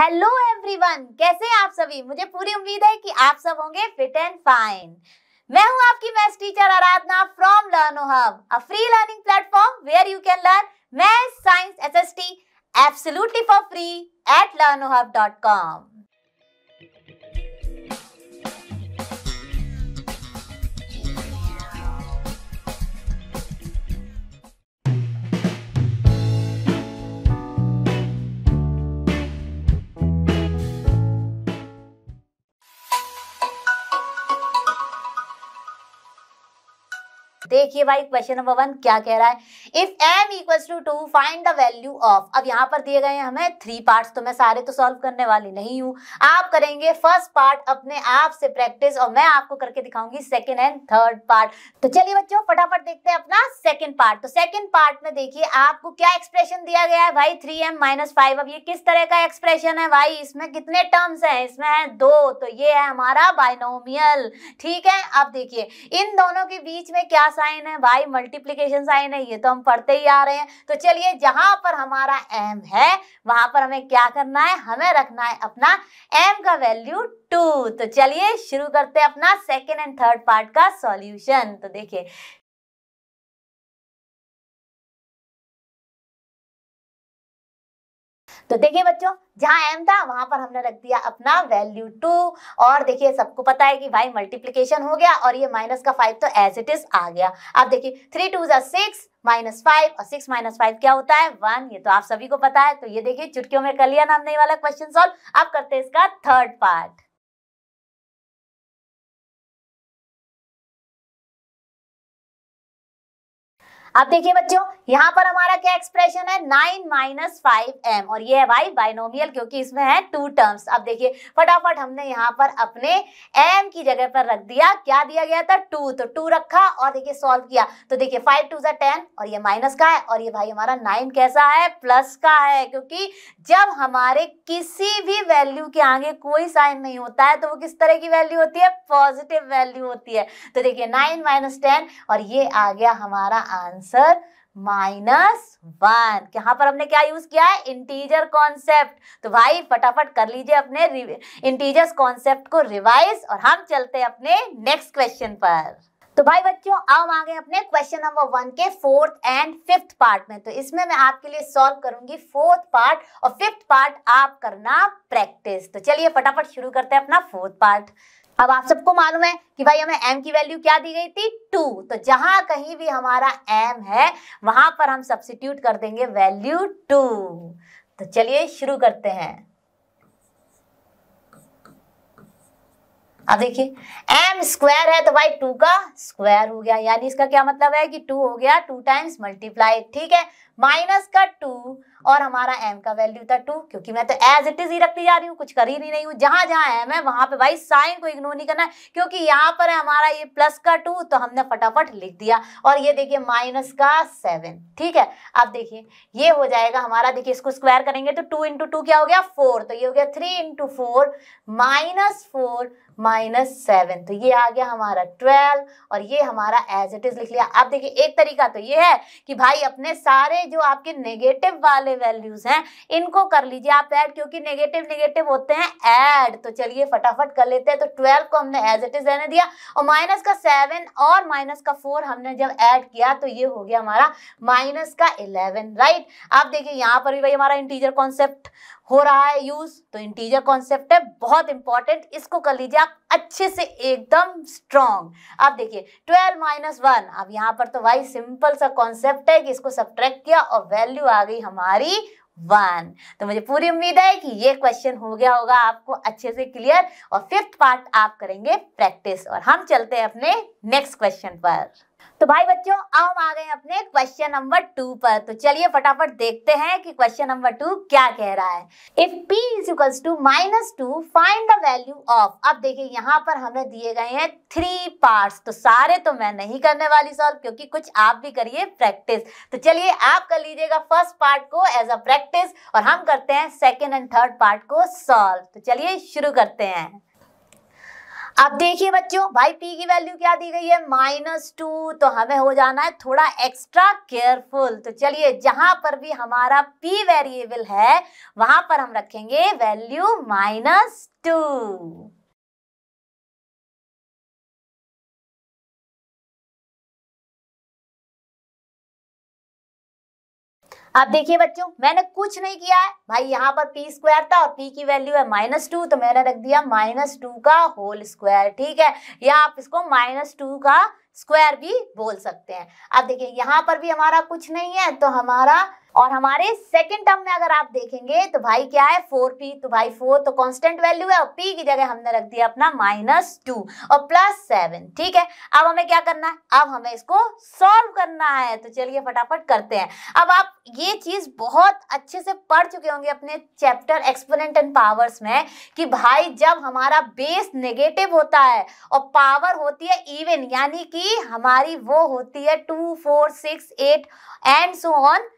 hello everyone कैसे आप सभी मुझे पूरी उम्मीद है कि आप सब होंगे फिट एंड फाइन मैं हूं आपकी maths teacher Aradhana from Learno Hub a free learning platform where you can learn maths science SST absolutely for free at hub dot com देखिए भाई क्वेश्चन नंबर वन क्या कह रहा है if M equals to two find the value of अब यहाँ पर दिए गए हमें थ्री पार्ट तो मैं सारे तो सॉल्व करने वाली नहीं हूँ आप करेंगे फर्स्ट पार्ट अपने आप से प्रैक्टिस और मैं आपको करके दिखाऊंगी सेकेंड एंड थर्ड पार्ट तो चलिए बच्चों फटाफट देखते हैं अपना सेकेंड पार्ट तो सेकेंड पार्ट में देखिए आपको क्या एक्सप्रेशन दिया गया है भाई थ्री एम माइनस फाइव अब ये किस तरह का एक्सप्रेशन है भाई इसमें कितने टर्म्स है इसमें है दो तो ये है हमारा बाइनोमियल ठीक है अब देखिए इन दोनों के बीच में क्या साइन साइन है भाई मल्टीप्लीकेशन साइन है ये तो हम पढ़ते ही आ रहे हैं तो चलिए जहां पर हमारा एम है वहां पर हमें क्या करना है हमें रखना है अपना एम का वैल्यू टू तो चलिए शुरू करते हैं अपना सेकेंड एंड थर्ड पार्ट का सॉल्यूशन तो देखिए तो देखिए बच्चों जहाँ एम था वहां पर हमने रख दिया अपना वैल्यू टू और देखिए सबको पता है कि भाई मल्टीप्लीकेशन हो गया और ये माइनस का फाइव तो एज इट इज आ गया अब देखिए थ्री टू जै सिक्स माइनस फाइव और सिक्स माइनस फाइव क्या होता है वन ये तो आप सभी को पता है तो ये देखिए चुटकियों में कर लिया नहीं वाला क्वेश्चन सॉल्व अब करते हैं इसका थर्ड पार्ट अब देखिए बच्चों यहाँ पर हमारा क्या एक्सप्रेशन है नाइन माइनस फाइव एम और ये है भाई बाइनोमियल क्योंकि इसमें है टू टर्म्स अब देखिए फटाफट हमने यहाँ पर अपने एम की जगह पर रख दिया क्या दिया गया था टू तो टू रखा और देखिए सॉल्व किया तो देखिए फाइव टू जै टेन और ये माइनस का है और ये भाई हमारा नाइन कैसा है प्लस का है क्योंकि जब हमारे किसी भी वैल्यू के आगे कोई साइन नहीं होता है तो वो किस तरह की वैल्यू होती है पॉजिटिव वैल्यू होती है तो देखिए नाइन माइनस टेन और ये आ गया हमारा आंसर आंसर माइनस वन यहाँ पर हमने क्या यूज किया है इंटीजर कॉन्सेप्ट तो भाई फटाफट कर लीजिए अपने इंटीजर्स कॉन्सेप्ट को रिवाइज और हम चलते हैं अपने नेक्स्ट क्वेश्चन पर तो भाई बच्चों अब हम आ गए अपने क्वेश्चन नंबर वन के फोर्थ एंड फिफ्थ पार्ट में तो इसमें मैं आपके लिए सॉल्व करूंगी फोर्थ पार्ट और फिफ्थ पार्ट आप करना प्रैक्टिस तो चलिए फटाफट शुरू करते हैं अपना फोर्थ पार्ट अब आप सबको मालूम है कि भाई हमें m की वैल्यू क्या दी गई थी टू तो जहां कहीं भी हमारा m है वहां पर हम सब्सिट्यूट कर देंगे वैल्यू टू तो चलिए शुरू करते हैं अब देखिए m स्क्वायर है तो भाई टू का स्क्वायर हो गया यानी इसका क्या मतलब है कि टू हो गया टू टाइम्स मल्टीप्लाई ठीक है माइनस का टू और हमारा एम का वैल्यू था टू क्योंकि मैं तो एज इट इज ही रखती जा रही हूँ कुछ कर ही नहीं हूँ जहां जहां एम है वहां पे भाई साइन को इग्नोर नहीं करना है क्योंकि यहाँ पर है हमारा ये प्लस का टू तो हमने फटाफट लिख दिया और ये देखिए माइनस का सेवन ठीक है अब देखिए ये हो जाएगा हमारा देखिए इसको स्क्वायर करेंगे तो टू इंटू टू क्या हो गया फोर तो ये हो गया three into four minus four minus seven तो ये आ गया हमारा ट्वेल्व और ये हमारा एज इट इज लिख लिया आप देखिए एक तरीका तो ये है कि भाई अपने सारे जो आपके नेगेटिव वाले वैल्यूज हैं इनको कर लीजिए आप ऐड क्योंकि नेगेटिव नेगेटिव होते हैं ऐड तो चलिए फटाफट कर लेते हैं तो ट्वेल्व को हमने एज इट इज रहने दिया और माइनस का सेवन और माइनस का फोर हमने जब ऐड किया तो ये हो गया हमारा माइनस का इलेवन राइट आप देखिए यहाँ पर भी भाई हमारा इंटीजर कॉन्सेप्ट हो रहा है यूज तो इंटीजर कॉन्सेप्ट है बहुत इंपॉर्टेंट इसको कर लीजिए आप अच्छे से एकदम स्ट्रॉन्ग आप देखिए ट्वेल्व माइनस वन अब यहाँ पर तो भाई सिंपल सा कॉन्सेप्ट है कि इसको सब किया और वैल्यू आ गई हमारी वन तो मुझे पूरी उम्मीद है कि ये क्वेश्चन हो गया होगा आपको अच्छे से क्लियर और फिफ्थ पार्ट आप करेंगे प्रैक्टिस और हम चलते हैं अपने नेक्स्ट क्वेश्चन पर तो भाई बच्चों अब हम आ गए अपने क्वेश्चन नंबर टू पर तो चलिए फटाफट देखते हैं कि क्वेश्चन नंबर टू क्या कह रहा है if P is equals to minus two find the value of अब देखिए यहाँ पर हमें दिए गए हैं थ्री पार्ट्स तो सारे तो मैं नहीं करने वाली सॉल्व क्योंकि कुछ आप भी करिए प्रैक्टिस तो चलिए आप कर लीजिएगा फर्स्ट पार्ट को एज अ प्रैक्टिस और हम करते हैं सेकेंड एंड थर्ड पार्ट को सॉल्व तो चलिए शुरू करते हैं अब देखिए बच्चों भाई पी की वैल्यू क्या दी गई है माइनस टू तो हमें हो जाना है थोड़ा एक्स्ट्रा केयरफुल तो चलिए जहां पर भी हमारा पी वेरिएबल है वहां पर हम रखेंगे वैल्यू माइनस टू अब देखिए बच्चों मैंने कुछ नहीं किया है भाई यहाँ पर पी स्क्वायर था और पी की वैल्यू है माइनस टू तो मैंने रख दिया माइनस टू का होल स्क्वायर ठीक है या आप इसको माइनस टू का स्क्वायर भी बोल सकते हैं अब देखिए यहाँ पर भी हमारा कुछ नहीं है तो हमारा और हमारे सेकेंड टर्म में अगर आप देखेंगे तो भाई क्या है फोर पी तो भाई फोर तो कांस्टेंट वैल्यू है और पी की जगह हमने रख दिया अपना माइनस टू और प्लस सेवन ठीक है अब हमें क्या करना है अब हमें इसको सॉल्व करना है तो चलिए फटाफट करते हैं अब आप ये चीज बहुत अच्छे से पढ़ चुके होंगे अपने चैप्टर एक्सपोनेंट एंड पावर्स में कि भाई जब हमारा बेस नेगेटिव होता है और पावर होती है इवन यानी कि हमारी वो होती है two four six eight and so on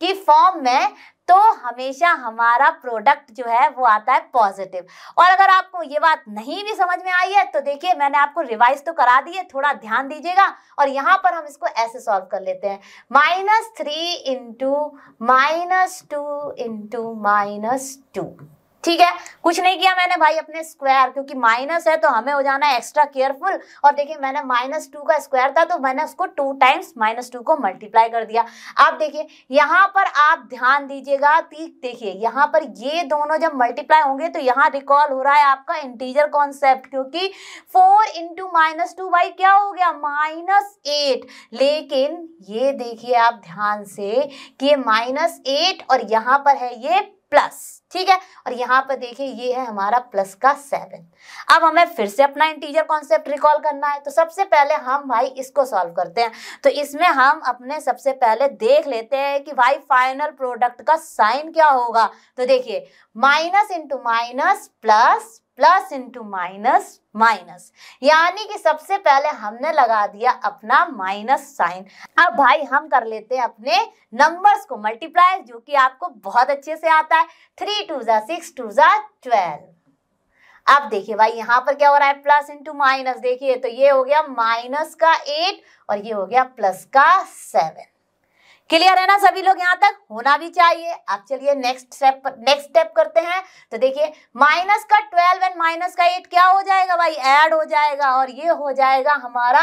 की फॉर्म में तो हमेशा हमारा प्रोडक्ट जो है वो आता है पॉजिटिव और अगर आपको ये बात नहीं भी समझ में आई है तो देखिए मैंने आपको रिवाइज तो करा दी है थोड़ा ध्यान दीजिएगा और यहाँ पर हम इसको ऐसे सॉल्व कर लेते हैं minus three into minus two into minus two ठीक है कुछ नहीं किया मैंने भाई अपने स्क्वायर क्योंकि माइनस है तो हमें हो जाना है एक्स्ट्रा केयरफुल और देखिए मैंने माइनस टू का स्क्वायर था तो मैंने उसको टू टाइम्स माइनस टू को मल्टीप्लाई कर दिया आप देखिए यहाँ पर आप ध्यान दीजिएगा देखिए यहाँ पर ये दोनों जब मल्टीप्लाई होंगे तो यहाँ रिकॉल हो रहा है आपका इंटीजर कॉन्सेप्ट क्योंकि फोर इंटू माइनस टू भाई क्या हो गया माइनस एट लेकिन ये देखिए आप ध्यान से कि ये माइनस एट और यहाँ पर है ये प्लस ठीक है और यहाँ पर देखिए ये है हमारा प्लस का सेवन अब हमें फिर से अपना इंटीजर कॉन्सेप्ट रिकॉल करना है तो सबसे पहले हम भाई इसको सॉल्व करते हैं तो इसमें हम अपने सबसे पहले देख लेते हैं कि भाई फाइनल प्रोडक्ट का साइन क्या होगा तो देखिए minus into minus plus plus into minus minus यानी कि सबसे पहले हमने लगा दिया अपना माइनस साइन अब भाई हम कर लेते हैं अपने नंबर्स को मल्टीप्लाई जो कि आपको बहुत अच्छे से आता है थ्री टू ज़ा सिक्स टू ज़ा ट्वेल्व अब देखिए भाई यहाँ पर क्या हो रहा है प्लस इंटू माइनस देखिए तो ये हो गया माइनस का एट और ये हो गया प्लस का सेवन क्लियर है ना सभी लोग यहाँ तक होना भी चाहिए अब चलिए नेक्स्ट स्टेप नेक्स्ट स्टेप करते हैं तो देखिए माइनस का ट्वेल्व एंड माइनस का एट क्या हो जाएगा भाई ऐड हो जाएगा और ये हो जाएगा हमारा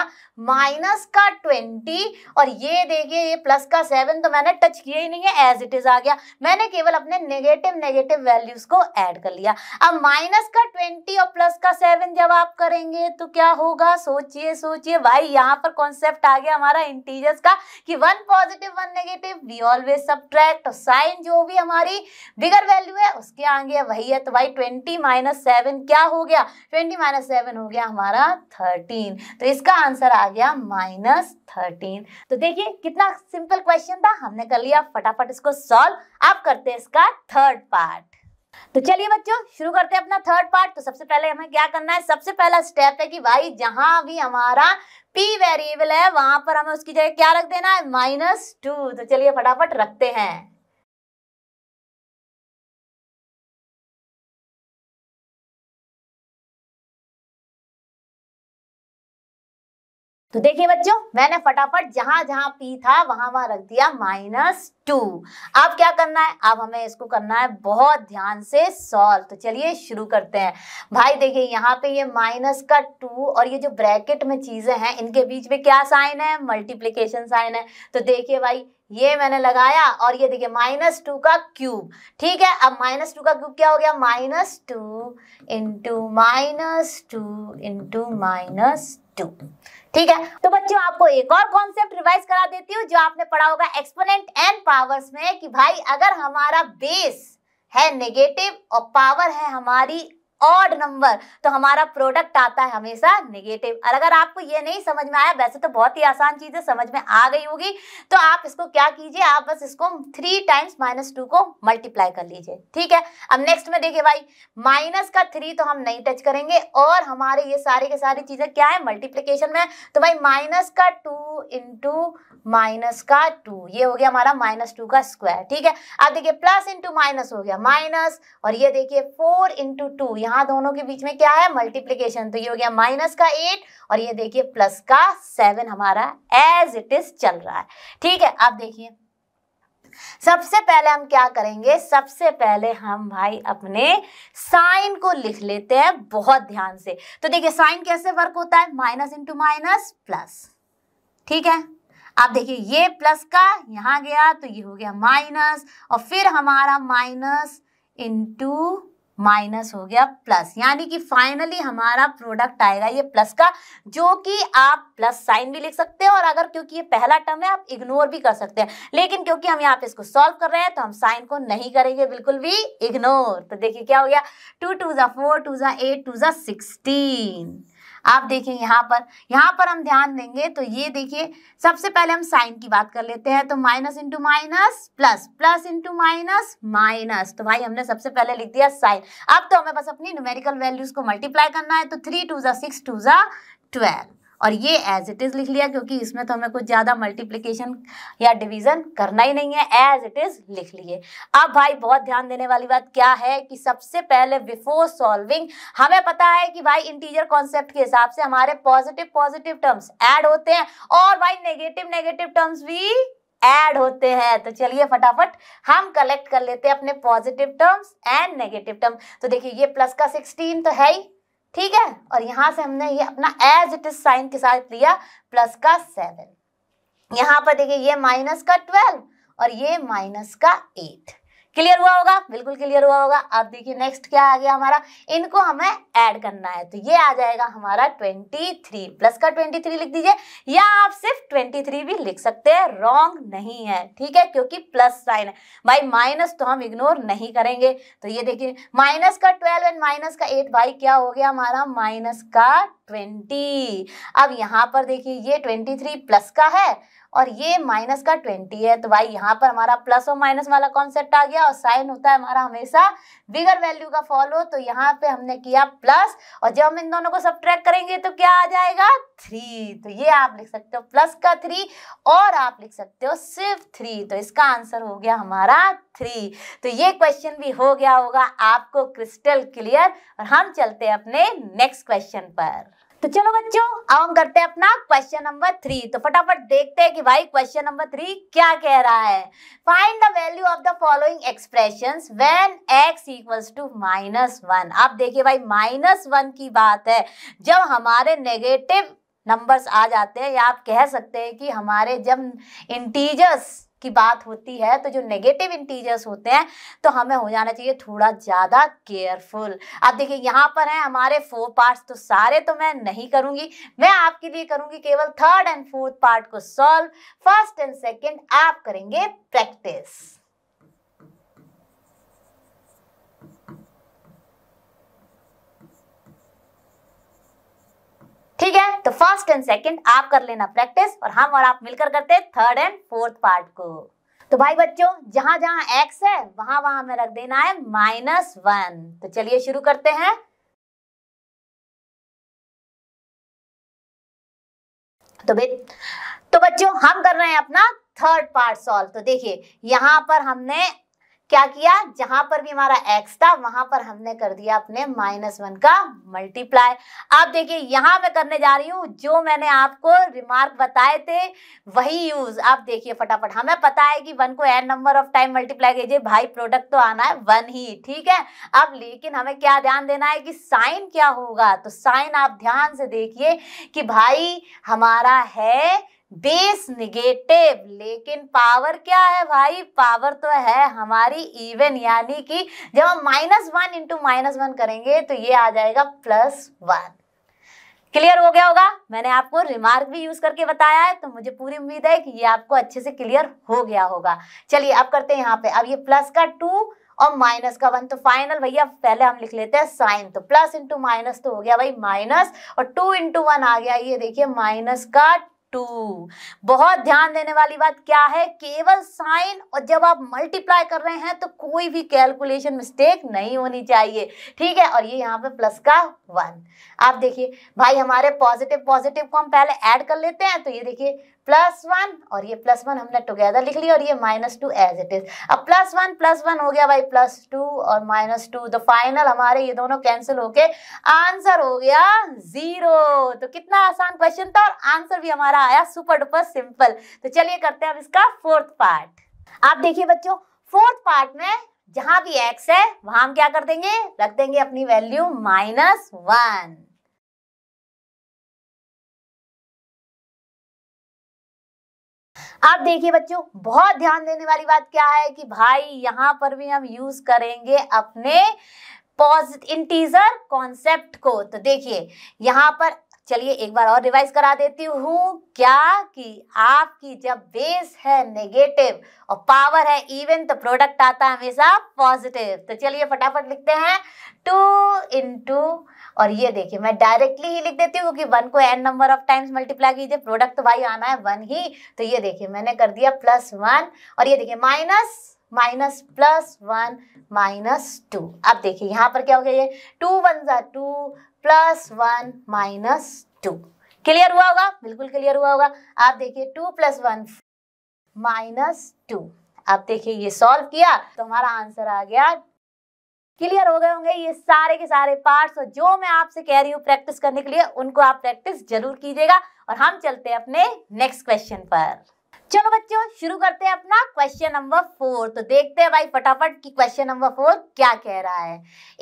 माइनस का ट्वेंटी और ये देखिए ये प्लस का सेवन तो मैंने टच किया ही नहीं है एज इट इज आ गया मैंने केवल अपने नेगेटिव नेगेटिव वैल्यूज को ऐड कर लिया अब माइनस का ट्वेंटी और प्लस का सेवन जब आप करेंगे तो क्या होगा सोचिए सोचिए भाई यहाँ पर कॉन्सेप्ट आ गया हमारा इंटीजर्स का कि one positive one negative we always subtract sign जो भी हमारी बिगर वैल्यू है उसके आगे वही है तो भाई ट्वेंटी माइनस सेवन क्या हो गया ट्वेंटी माइनस सेवन हो गया हमारा थर्टीन तो इसका आंसर आ गया माइनस थर्टीन तो देखिए कितना सिंपल क्वेश्चन था हमने कर लिया फटाफट इसको सॉल्व आप करते हैं इसका थर्ड पार्ट तो चलिए बच्चों शुरू करते हैं अपना थर्ड पार्ट तो सबसे पहले हमें क्या करना है सबसे पहला स्टेप है कि भाई जहां भी हमारा पी वेरिएबल है वहां पर हमें उसकी जगह क्या रख देना है माइनस टू तो चलिए फटाफट रखते हैं तो देखिए बच्चों मैंने फटाफट जहां जहां पी था वहां वहां रख दिया माइनस टू अब क्या करना है अब हमें इसको करना है बहुत ध्यान से सॉल्व तो चलिए शुरू करते हैं भाई देखिए यहाँ पे ये माइनस का टू और ये जो ब्रैकेट में चीजें हैं इनके बीच में क्या साइन है मल्टीप्लीकेशन साइन है तो देखिए भाई ये मैंने लगाया और ये देखिए माइनस टू का क्यूब ठीक है अब माइनस टू का क्यूब क्या हो गया minus two into minus two into minus two ठीक है तो बच्चों आपको एक और कॉन्सेप्ट रिवाइज करा देती हूँ जो आपने पढ़ा होगा एक्सपोनेंट एंड पावर्स में कि भाई अगर हमारा बेस है नेगेटिव और पावर है हमारी ऑड नंबर तो हमारा प्रोडक्ट आता है हमेशा नेगेटिव और अगर आपको ये नहीं समझ में आया वैसे तो बहुत ही आसान चीज़ है समझ में आ गई होगी तो आप इसको क्या कीजिए आप बस इसको थ्री टाइम्स माइनस टू को मल्टीप्लाई कर लीजिए ठीक है अब नेक्स्ट में देखिए भाई माइनस का थ्री तो हम नहीं टच करेंगे और हमारे ये सारे के सारी चीज़ें क्या है मल्टीप्लीकेशन में तो भाई माइनस का टू इंटू माइनस का टू ये हो गया हमारा माइनस टू का स्क्वायर ठीक है अब देखिए प्लस इंटू माइनस हो गया माइनस और ये देखिए फोर इंटू टू यहाँ यहाँ दोनों के बीच में क्या है मल्टीप्लीकेशन तो ये हो गया माइनस का एट और ये देखिए प्लस का सेवन हमारा एज इट इज चल रहा है ठीक है आप देखिए सबसे पहले हम क्या करेंगे सबसे पहले हम भाई अपने साइन को लिख लेते हैं बहुत ध्यान से तो देखिए साइन कैसे वर्क होता है माइनस इंटू माइनस प्लस ठीक है आप देखिए ये प्लस का यहां गया तो ये हो गया माइनस और फिर हमारा माइनस इंटू माइनस हो गया प्लस यानी कि फाइनली हमारा प्रोडक्ट आएगा ये प्लस का जो कि आप प्लस साइन भी लिख सकते हैं और अगर क्योंकि ये पहला टर्म है आप इग्नोर भी कर सकते हैं लेकिन क्योंकि हम यहाँ पे इसको सॉल्व कर रहे हैं तो हम साइन को नहीं करेंगे बिल्कुल भी इग्नोर तो देखिए क्या हो गया टू टू ज़ा फोर टू ज़ा एट टू ज़ा सिक्सटीन आप देखें यहाँ पर यहाँ पर हम ध्यान देंगे तो ये देखिए सबसे पहले हम साइन की बात कर लेते हैं तो minus into minus plus plus into minus minus तो भाई हमने सबसे पहले लिख दिया साइन अब तो हमें बस अपनी न्यूमेरिकल वैल्यूज को मल्टीप्लाई करना है तो थ्री टू जा सिक्स टू जा ट्वेल्व और ये एज इट इज़ लिख लिया क्योंकि इसमें तो हमें कुछ ज़्यादा मल्टीप्लीकेशन या डिविजन करना ही नहीं है एज इट इज़ लिख लिए अब भाई बहुत ध्यान देने वाली बात क्या है कि सबसे पहले बिफोर सॉल्विंग हमें पता है कि भाई इंटीजर कॉन्सेप्ट के हिसाब से हमारे पॉजिटिव पॉजिटिव टर्म्स एड होते हैं और भाई नेगेटिव नेगेटिव टर्म्स भी एड होते हैं तो चलिए फटाफट हम कलेक्ट कर लेते हैं अपने positive terms and negative term तो देखिए ये प्लस का सिक्सटीन तो है ही ठीक है और यहां से हमने ये अपना एज इट इज साइन के साथ लिया प्लस का सेवन यहां पर देखिए ये माइनस का ट्वेल्व और ये माइनस का एट क्लियर हुआ होगा बिल्कुल क्लियर हुआ होगा अब देखिए नेक्स्ट क्या आ गया हमारा इनको हमें ऐड करना है तो ये आ जाएगा हमारा 23 प्लस का 23 लिख दीजिए या आप सिर्फ 23 भी लिख सकते हैं रॉन्ग नहीं है ठीक है क्योंकि प्लस साइन है भाई माइनस तो हम इग्नोर नहीं करेंगे तो ये देखिए माइनस का ट्वेल्व एंड माइनस का एट भाई क्या हो गया हमारा माइनस का ट्वेंटी अब यहाँ पर देखिए ये ट्वेंटी प्लस का है और ये माइनस का ट्वेंटी है तो भाई यहाँ पर हमारा प्लस और माइनस वाला कॉन्सेप्ट आ गया और साइन होता है हमारा हमेशा बिगर वैल्यू का फॉलो तो यहाँ पे हमने किया प्लस और जब हम इन दोनों को सब करेंगे तो क्या आ जाएगा थ्री तो ये आप लिख सकते हो प्लस का थ्री और आप लिख सकते हो सिर्फ थ्री तो इसका आंसर हो गया हमारा थ्री तो ये क्वेश्चन भी हो गया होगा आपको क्रिस्टल क्लियर और हम चलते हैं अपने नेक्स्ट क्वेश्चन पर तो चलो बच्चों अब हम करते हैं अपना क्वेश्चन नंबर थ्री तो फटाफट देखते हैं कि भाई क्वेश्चन नंबर थ्री क्या कह रहा है find the value of the following expression when X equals to minus one आप देखिए भाई माइनस वन की बात है जब हमारे नेगेटिव नंबर्स आ जाते हैं या आप कह सकते हैं कि हमारे जब इंटीजर्स की बात होती है तो जो नेगेटिव इंटीजर्स होते हैं तो हमें हो जाना चाहिए थोड़ा ज़्यादा केयरफुल आप देखिए यहाँ पर हैं हमारे फोर पार्ट्स तो सारे तो मैं नहीं करूँगी मैं आपके लिए करूँगी केवल थर्ड एंड फोर्थ पार्ट को सॉल्व फर्स्ट एंड सेकेंड आप करेंगे प्रैक्टिस ठीक है तो फर्स्ट एंड सेकंड आप कर लेना प्रैक्टिस और हम और आप मिलकर करते हैं थर्ड एंड फोर्थ पार्ट को तो भाई बच्चों जहां जहां एक्स है वहां वहां हमें रख देना है माइनस वन तो चलिए शुरू करते हैं तो बे तो बच्चों हम कर रहे हैं अपना थर्ड पार्ट सॉल्व तो देखिए यहां पर हमने क्या किया जहां पर भी हमारा एक्स था वहां पर हमने कर दिया अपने माइनस वन का मल्टीप्लाई आप देखिए यहां मैं करने जा रही हूँ जो मैंने आपको रिमार्क बताए थे वही यूज आप देखिए फटाफट हमें पता है कि वन को N number of time multiply कीजिए भाई प्रोडक्ट तो आना है वन ही ठीक है अब लेकिन हमें क्या ध्यान देना है कि साइन क्या होगा तो साइन आप ध्यान से देखिए कि भाई हमारा है बेस निगेटिव लेकिन पावर क्या है भाई पावर तो है हमारी इवन यानी कि जब हम minus one into minus one करेंगे तो ये आ जाएगा प्लस वन क्लियर हो गया होगा मैंने आपको रिमार्क भी यूज करके बताया है तो मुझे पूरी उम्मीद है कि ये आपको अच्छे से क्लियर हो गया होगा चलिए अब करते हैं यहाँ पे अब ये प्लस का टू और माइनस का वन तो फाइनल भैया पहले हम लिख लेते हैं साइन तो प्लस इंटू माइनस तो हो गया भाई माइनस और टू इंटू वन आ गया ये देखिए माइनस का टू बहुत ध्यान देने वाली बात क्या है केवल साइन और जब आप मल्टीप्लाई कर रहे हैं तो कोई भी कैलकुलेशन मिस्टेक नहीं होनी चाहिए ठीक है और ये यहाँ पे प्लस का वन आप देखिए भाई हमारे पॉजिटिव पॉजिटिव को हम पहले ऐड कर लेते हैं तो ये देखिए प्लस वन और ये प्लस वन हमने टुगेदर लिख लिया और ये minus two as it is अब प्लस वन प्लस वन हो गया भाई प्लस टू और माइनस टू तो फाइनल हमारे ये दोनों कैंसिल होके आंसर हो गया जीरो तो कितना आसान क्वेश्चन था और आंसर भी हमारा आया सुपर डुपर सिंपल तो चलिए करते हैं अब इसका फोर्थ पार्ट आप देखिए बच्चों फोर्थ पार्ट में जहां भी एक्स है वहां हम क्या कर देंगे रख देंगे अपनी वैल्यू माइनस वन अब देखिए बच्चों बहुत ध्यान देने वाली बात क्या है कि भाई यहाँ पर भी हम यूज करेंगे अपने पॉजिटिव इंटीजर कॉन्सेप्ट को तो देखिए यहाँ पर चलिए एक बार और रिवाइज करा देती हूँ क्या कि आपकी जब बेस है नेगेटिव और पावर है इवन तो प्रोडक्ट आता है हमेशा पॉजिटिव तो चलिए फटाफट लिखते हैं टू इंटू और ये देखिए मैं डायरेक्टली ही लिख देती हूँ क्योंकि वन को N number of times multiply कीजिए प्रोडक्ट तो वाई आना है वन ही तो ये देखिए मैंने कर दिया प्लस वन और ये देखिए minus minus plus one minus two अब देखिए यहाँ पर क्या हो गया ये टू वन ज़ा two plus one minus two clear हुआ होगा बिल्कुल क्लियर हुआ होगा आप देखिए two plus one minus two आप देखिए ये सॉल्व किया तो हमारा आंसर आ गया क्लियर हो गए होंगे ये सारे के सारे पार्ट्स और जो मैं आपसे कह रही हूँ प्रैक्टिस करने के लिए उनको आप प्रैक्टिस जरूर कीजिएगा और हम चलते हैं अपने नेक्स्ट क्वेश्चन पर चलो बच्चों शुरू करते हैं अपना क्वेश्चन नंबर फोर तो देखते हैं भाई फटाफट कि क्वेश्चन नंबर फोर क्या कह रहा है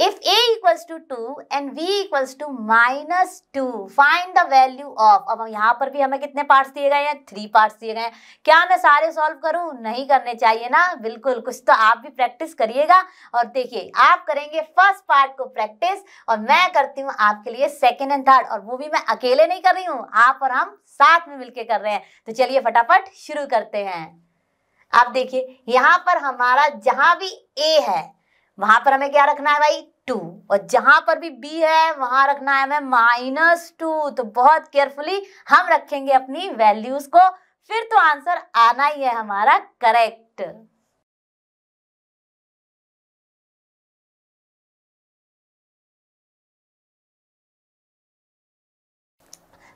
if A equals to two and B equals to minus two find the value of अब यहाँ पर भी हमें कितने पार्ट्स दिए गए हैं थ्री पार्ट्स दिए गए हैं क्या मैं सारे सॉल्व करूँ नहीं करने चाहिए ना बिल्कुल कुछ तो आप भी प्रैक्टिस करिएगा और देखिए आप करेंगे फर्स्ट पार्ट को प्रैक्टिस और मैं करती हूँ आपके लिए सेकेंड एंड थर्ड और वो भी मैं अकेले नहीं कर रही हूँ आप और हम साथ में मिलके कर रहे हैं तो चलिए फटाफट शुरू करते हैं आप देखिए यहां पर हमारा जहां भी ए है वहां पर हमें क्या रखना है भाई टू और जहां पर भी बी है वहां रखना है हमें माइनस टू तो बहुत केयरफुली हम रखेंगे अपनी वैल्यूज को फिर तो आंसर आना ही है हमारा करेक्ट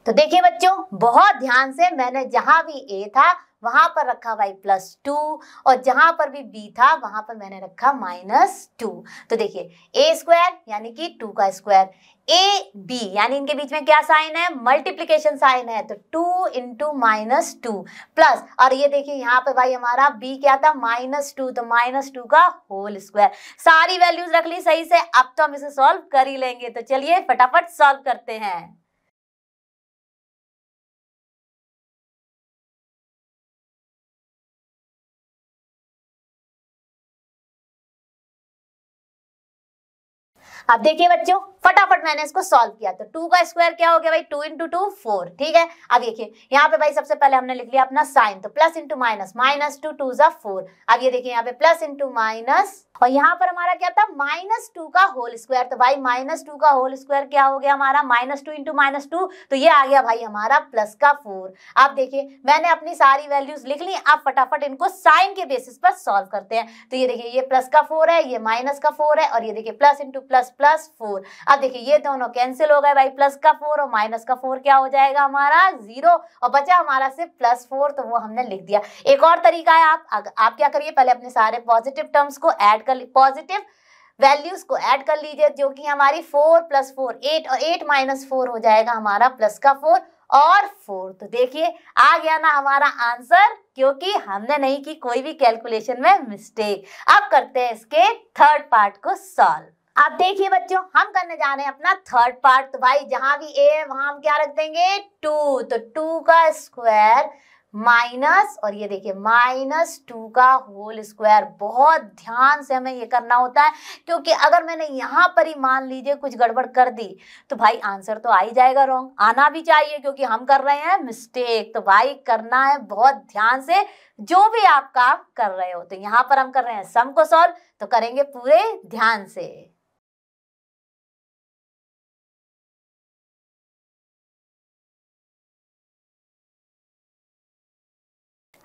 तो देखिए बच्चों बहुत ध्यान से मैंने जहां भी ए था वहां पर रखा भाई प्लस टू और जहां पर भी बी था वहां पर मैंने रखा माइनस टू तो देखिए ए स्क्वायर यानी कि टू का स्क्वायर ए बी यानी इनके बीच में क्या साइन है मल्टीप्लीकेशन साइन है तो two into minus two plus और ये देखिए यहाँ पे भाई हमारा बी क्या था माइनस टू तो माइनस टू का होल स्क्वायर सारी वैल्यूज रख ली सही से अब तो हम इसे सॉल्व कर ही लेंगे तो चलिए फटाफट सॉल्व करते हैं अब देखिए बच्चों फटाफट मैंने इसको सॉल्व किया तो टू का स्क्वायर क्या हो गया भाई टू इंटू टू फोर ठीक है अब देखिए यहाँ पे भाई सबसे पहले हमने लिख लिया अपना साइन तो plus into minus minus two two जो फोर अब ये देखिए यहाँ पे प्लस इंटू माइनस और यहाँ पर हमारा क्या था माइनस टू का होल स्क्वायर तो भाई माइनस टू का होल स्क्वायर क्या हो गया हमारा minus two into minus two तो ये आ गया भाई हमारा प्लस का फोर आप देखिए मैंने अपनी सारी वैल्यूज लिख ली आप फटाफट इनको साइन के बेसिस पर सॉल्व करते हैं तो ये देखिए ये प्लस का फोर है ये माइनस का फोर है और ये देखिए plus into plus plus four अब हाँ, देखिए ये दोनों कैंसिल हो गए भाई प्लस का फोर और माइनस का फोर क्या हो जाएगा हमारा जीरो और बचा हमारा सिर्फ प्लस फोर तो वो हमने लिख दिया एक और तरीका है आप आप क्या करिए पहले अपने सारे पॉजिटिव टर्म्स को ऐड कर पॉजिटिव वैल्यूज को ऐड कर लीजिए जो कि हमारी फोर प्लस फोर एट और एट माइनस फोर हो जाएगा हमारा प्लस का फोर और फोर तो देखिए आ गया ना हमारा आंसर क्योंकि हमने नहीं की कोई भी कैलकुलेशन में मिस्टेक अब करते हैं इसके थर्ड पार्ट को सॉल्व अब देखिए बच्चों हम करने जा रहे हैं अपना थर्ड पार्ट तो भाई जहां भी ए है वहां हम क्या रख देंगे टू तो टू का स्क्वायर माइनस और ये देखिए माइनस टू का होल स्क्वायर बहुत ध्यान से हमें ये करना होता है क्योंकि अगर मैंने यहाँ पर ही मान लीजिए कुछ गड़बड़ कर दी तो भाई आंसर तो आ ही जाएगा रॉन्ग आना भी चाहिए क्योंकि हम कर रहे हैं मिस्टेक तो भाई करना है बहुत ध्यान से जो भी आप काम कर रहे हो तो यहाँ पर हम कर रहे हैं सम को सॉल्व तो करेंगे पूरे ध्यान से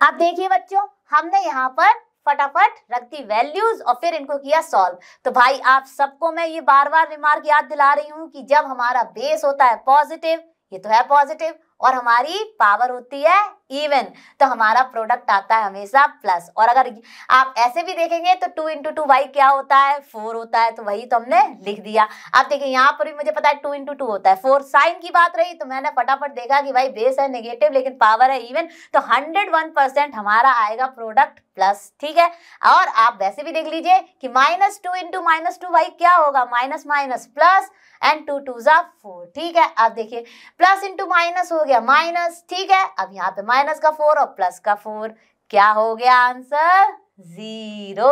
अब देखिए बच्चों हमने यहाँ पर फटाफट रख दी वैल्यूज और फिर इनको किया सॉल्व तो भाई आप सबको मैं ये बार बार रिमार्क याद दिला रही हूँ कि जब हमारा बेस होता है पॉजिटिव ये तो है पॉजिटिव और हमारी पावर होती है इवन तो हमारा प्रोडक्ट आता है हमेशा प्लस और अगर आप ऐसे भी देखेंगे तो टू इंटू टू वाई क्या होता है फोर होता है तो वही तो हमने लिख दिया आप देखिए यहाँ पर भी मुझे पता है टू इंटू टू होता है फोर साइन की बात रही तो मैंने फटाफट देखा कि भाई बेस है नेगेटिव लेकिन पावर है इवन तो हंड्रेड हमारा आएगा प्रोडक्ट प्लस ठीक है और आप वैसे भी देख लीजिए कि minus two into minus two why क्या होगा minus minus plus and two two जा फोर ठीक है अब देखिए प्लस इंटू माइनस हो गया माइनस ठीक है अब यहाँ पे माइनस माइनस का फोर और प्लस का फोर क्या हो गया आंसर जीरो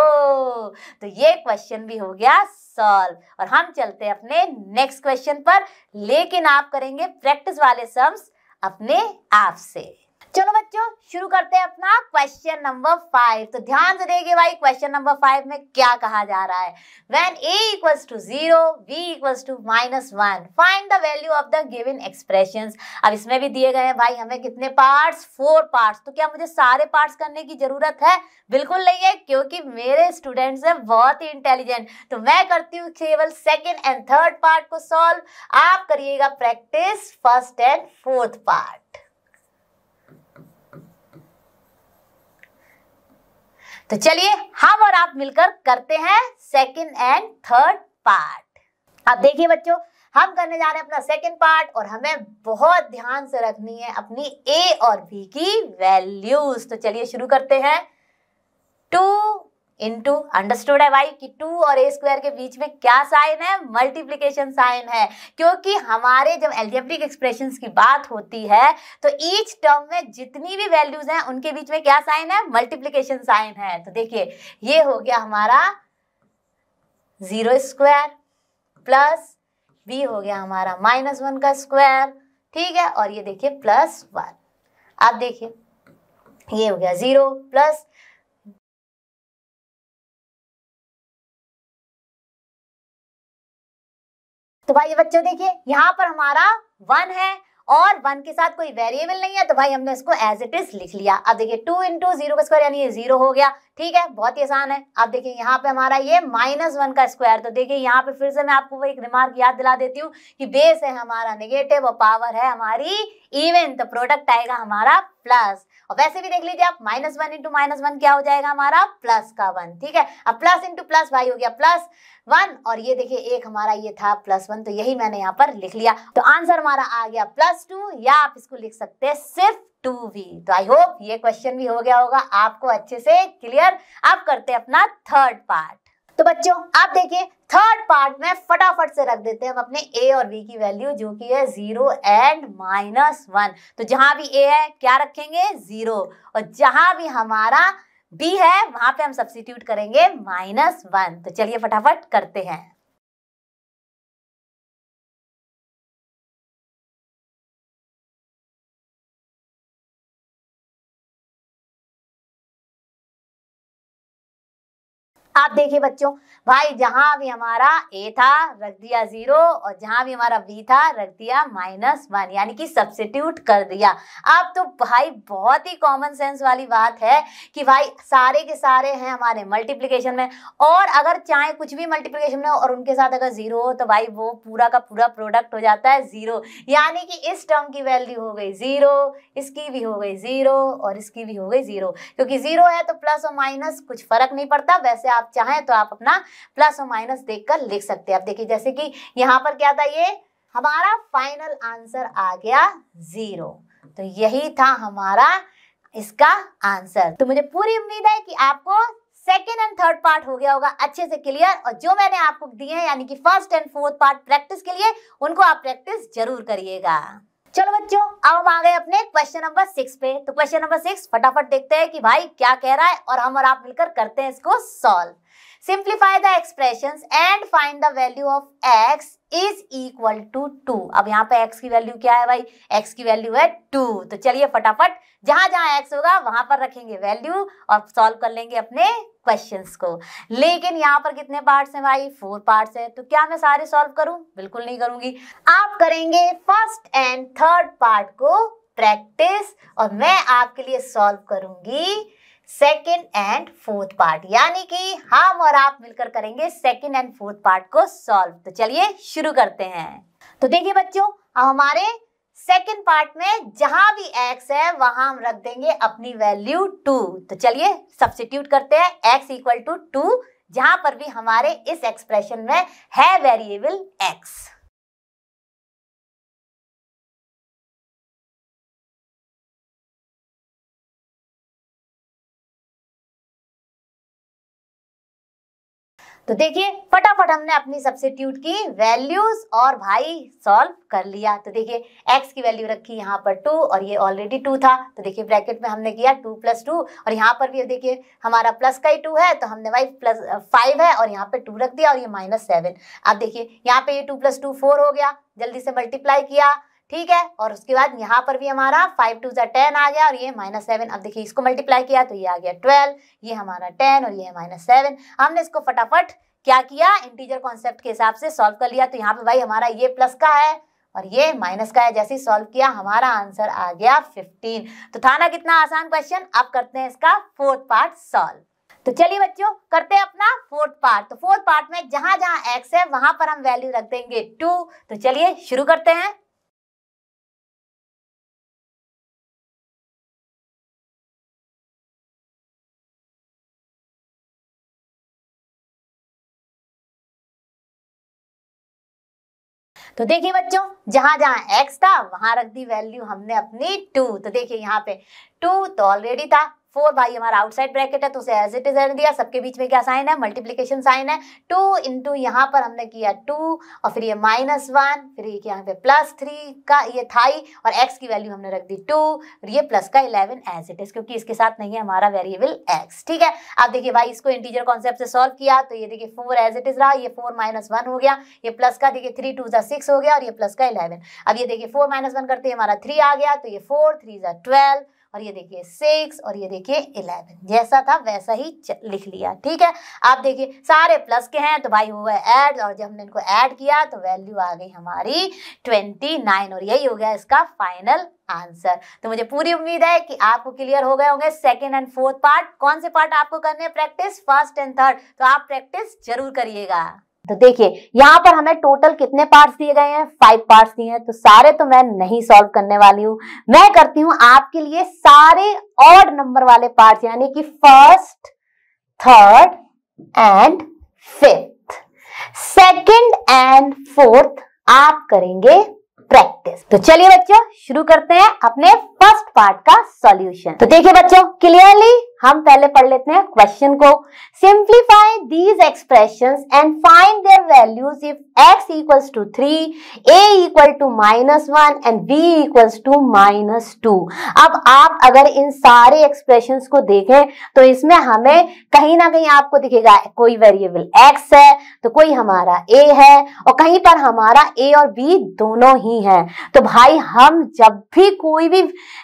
तो ये क्वेश्चन भी हो गया सॉल्व और हम चलते हैं अपने नेक्स्ट क्वेश्चन पर लेकिन आप करेंगे प्रैक्टिस वाले सम्स अपने आप से चलो बच्चों शुरू करते हैं अपना क्वेश्चन नंबर फाइव तो ध्यान से देखिए भाई क्वेश्चन नंबर फाइव में क्या कहा जा रहा है when A equals to zero B equals to minus one find the value of the given expression अब इसमें भी दिए गए हैं भाई हमें कितने पार्ट्स फोर पार्ट्स तो क्या मुझे सारे पार्ट्स करने की जरूरत है बिल्कुल नहीं है क्योंकि मेरे स्टूडेंट्स हैं बहुत ही इंटेलिजेंट तो मैं करती हूँ केवल सेकेंड एंड थर्ड पार्ट को सॉल्व आप करिएगा practice first and fourth part तो चलिए हम और आप मिलकर करते हैं सेकेंड एंड थर्ड पार्ट अब देखिए बच्चों हम करने जा रहे हैं अपना सेकेंड पार्ट और हमें बहुत ध्यान से रखनी है अपनी ए और बी की वैल्यूज तो चलिए शुरू करते हैं टू इंटू अंडरस्टूड है भाई कि टू और ए स्क्वायर के बीच में क्या साइन है मल्टीप्लीकेशन साइन है क्योंकि हमारे जब एल्जेब्रिक एक्सप्रेशन की बात होती है तो ईच टर्म में जितनी भी वैल्यूज हैं उनके बीच में क्या साइन है मल्टीप्लीकेशन साइन है तो देखिए ये हो गया हमारा जीरो स्क्वायर प्लस बी हो गया हमारा माइनस वन का स्क्वायर ठीक है और ये देखिए प्लस वन आप देखिए ये हो गया जीरो प्लस तो भाई बच्चों देखिए यहाँ पर हमारा वन है और वन के साथ कोई वेरिएबल नहीं है तो भाई हमने इसको एज इट इज लिख लिया अब देखिए टू इंटू जीरो का स्क्वायर यानी ये जीरो हो गया ठीक है बहुत ही आसान है अब देखिए यहाँ पे हमारा ये माइनस वन का स्क्वायर तो देखिए यहाँ पे फिर से मैं आपको एक रिमार्क याद दिला देती हूँ कि बेस है हमारा निगेटिव और पावर है हमारी इवन तो प्रोडक्ट आएगा हमारा प्लस और वैसे भी देख लीजिए आप minus one into minus one क्या हो जाएगा हमारा प्लस का वन ठीक है अब प्लस इंटू प्लस भाई हो गया प्लस वन और ये देखिए एक हमारा ये था प्लस वन तो यही मैंने यहाँ पर लिख लिया तो आंसर हमारा आ गया प्लस टू या आप इसको लिख सकते हैं सिर्फ टू वी तो आई होप ये क्वेश्चन भी हो गया होगा आपको अच्छे से क्लियर आप करते हैं अपना थर्ड पार्ट तो बच्चों आप देखिए थर्ड पार्ट में फटाफट से रख देते हैं हम अपने ए और बी की वैल्यू जो कि है जीरो एंड माइनस वन तो जहां भी ए है क्या रखेंगे जीरो और जहां भी हमारा बी है वहां पे हम सब्सिट्यूट करेंगे माइनस वन तो चलिए फटाफट करते हैं आप देखिए बच्चों भाई जहां भी हमारा ए था रख दिया जीरो और जहां भी हमारा बी था रख दिया माइनस वन यानी कि सब्सिट्यूट कर दिया अब तो भाई बहुत ही कॉमन सेंस वाली बात है कि भाई सारे के सारे हैं हमारे मल्टीप्लीकेशन में और अगर चाहे कुछ भी मल्टीप्लीकेशन में और उनके साथ अगर जीरो हो तो भाई वो पूरा का पूरा प्रोडक्ट हो जाता है जीरो यानी कि इस टर्म की वैल्यू हो गई जीरो इसकी भी हो गई जीरो और इसकी भी हो गई जीरो क्योंकि जीरो है तो प्लस और माइनस कुछ फर्क नहीं पड़ता वैसे आप चाहें तो आप अपना प्लस और माइनस देख कर लिख सकते हैं आप देखिए जैसे कि यहाँ पर क्या था ये हमारा फाइनल आंसर आ गया जीरो तो यही था हमारा इसका आंसर तो मुझे पूरी उम्मीद है कि आपको सेकेंड एंड थर्ड पार्ट हो गया होगा अच्छे से क्लियर और जो मैंने आपको दिए हैं यानी कि first and fourth part practice के लिए उनको आप प्रैक्टिस जरूर करिएगा चलो बच्चों अब हम आ गए अपने क्वेश्चन नंबर सिक्स पे तो क्वेश्चन नंबर सिक्स फटाफट देखते हैं कि भाई क्या कह रहा है और हम और आप मिलकर करते हैं इसको solve simplify the expression and find the value of X is equal to two अब यहाँ पे x की वैल्यू क्या है भाई x की वैल्यू है टू तो चलिए फटाफट जहां जहां x होगा वहां पर रखेंगे वैल्यू और सॉल्व कर लेंगे अपने क्वेश्चंस को लेकिन यहाँ पर कितने पार्ट्स हैं भाई फोर पार्ट्स हैं तो क्या मैं सारे सॉल्व करूं बिल्कुल नहीं करूंगी आप करेंगे फर्स्ट एंड थर्ड पार्ट को प्रैक्टिस और मैं आपके लिए सॉल्व करूंगी सेकेंड एंड फोर्थ पार्ट यानी कि हम और आप मिलकर करेंगे सेकेंड एंड फोर्थ पार्ट को सॉल्व तो चलिए शुरू करते हैं तो देखिए बच्चों अब हमारे सेकेंड पार्ट में जहां भी एक्स है वहां हम रख देंगे अपनी वैल्यू टू तो चलिए सब्सिट्यूट करते हैं एक्स इक्वल टू टू जहां पर भी हमारे इस एक्सप्रेशन में है वेरिएबल एक्स तो देखिए फटाफट हमने अपनी सब्सिट्यूट की वैल्यूज और भाई सॉल्व कर लिया तो देखिए एक्स की वैल्यू रखी यहाँ पर टू और ये ऑलरेडी टू था तो देखिए ब्रैकेट में हमने किया टू प्लस टू और यहाँ पर भी देखिए हमारा प्लस का ही टू है तो हमने वाई प्लस फाइव है और यहाँ पर टू रख दिया और ये माइनस सेवन अब देखिए यहाँ पे ये टू प्लस टू फोर हो गया जल्दी से मल्टीप्लाई किया ठीक है और उसके बाद यहाँ पर भी हमारा फाइव टू ज़ा टेन आ गया और ये माइनस सेवन अब देखिए इसको मल्टीप्लाई किया तो ये आ गया ट्वेल्व ये हमारा टेन और ये है माइनस सेवन हमने इसको फटाफट क्या किया इंटीजर कॉन्सेप्ट के हिसाब से सॉल्व कर लिया तो यहाँ पे भाई हमारा ये प्लस का है और ये माइनस का है जैसे ही सॉल्व किया हमारा आंसर आ गया फिफ्टीन तो था ना कितना आसान क्वेश्चन अब करते हैं इसका फोर्थ पार्ट सॉल्व तो चलिए बच्चों करते हैं अपना फोर्थ पार्ट तो फोर्थ पार्ट में जहां जहां एक्स है वहां पर हम वैल्यू रख देंगे टू तो चलिए शुरू करते हैं तो देखिए बच्चों जहां जहां x था वहां रख दी वैल्यू हमने अपनी टू तो देखिए यहाँ पे टू तो ऑलरेडी था फोर बाई हमारा आउटसाइड ब्रैकेट है तो उसे एज इट इज रहने दिया सबके बीच में क्या साइन है मल्टीप्लीकेशन साइन है टू इंटू यहाँ पर हमने किया टू और फिर ये माइनस वन फिर ये यहाँ पे प्लस थ्री का ये थाई और एक्स की वैल्यू हमने रख दी टू और ये प्लस का इलेवन एज इट इज क्योंकि इसके साथ नहीं है हमारा वेरिएबल एक्स ठीक है आप देखिए भाई इसको इंटीजर कॉन्सेप्ट से सॉल्व किया तो ये देखिए फोर एज इट इज रहा ये फोर माइनस वन हो गया ये प्लस का देखिए थ्री टू ज़ा सिक्स हो गया और ये प्लस का इलेवन अब ये देखिए फोर माइनस वन करते हैं हमारा थ्री आ गया तो ये फोर थ्री ज़ा ट्वेल्व और ये देखिए सिक्स और ये देखिए इलेवन जैसा था वैसा ही लिख लिया ठीक है आप देखिए सारे प्लस के हैं तो भाई हो गए ऐड और जब हमने इनको ऐड किया तो वैल्यू आ गई हमारी ट्वेंटी नाइन और यही हो गया इसका फाइनल आंसर तो मुझे पूरी उम्मीद है कि आपको क्लियर हो गए होंगे सेकेंड एंड फोर्थ पार्ट कौन से पार्ट आपको करने हैं प्रैक्टिस फर्स्ट एंड थर्ड तो आप प्रैक्टिस जरूर करिएगा तो देखिए यहां पर हमें टोटल कितने पार्ट्स दिए गए हैं फाइव पार्ट्स दिए हैं तो सारे तो मैं नहीं सॉल्व करने वाली हूं मैं करती हूं आपके लिए सारे ऑड नंबर वाले पार्ट्स यानी कि first third and fifth second and fourth आप करेंगे प्रैक्टिस तो चलिए बच्चों शुरू करते हैं अपने फर्स्ट पार्ट का सॉल्यूशन तो देखिए बच्चों क्लियरली हम पहले पढ़ लेते हैं क्वेश्चन को simplify these expression and find their values if x equals to three a equal to minus one and b equals to minus two अब आप अगर इन सारे एक्सप्रेशन को देखें तो इसमें हमें कहीं ना कहीं आपको दिखेगा कोई वेरिएबल x है तो कोई हमारा a है और कहीं पर हमारा a और b दोनों ही है तो भाई हम जब भी कोई भी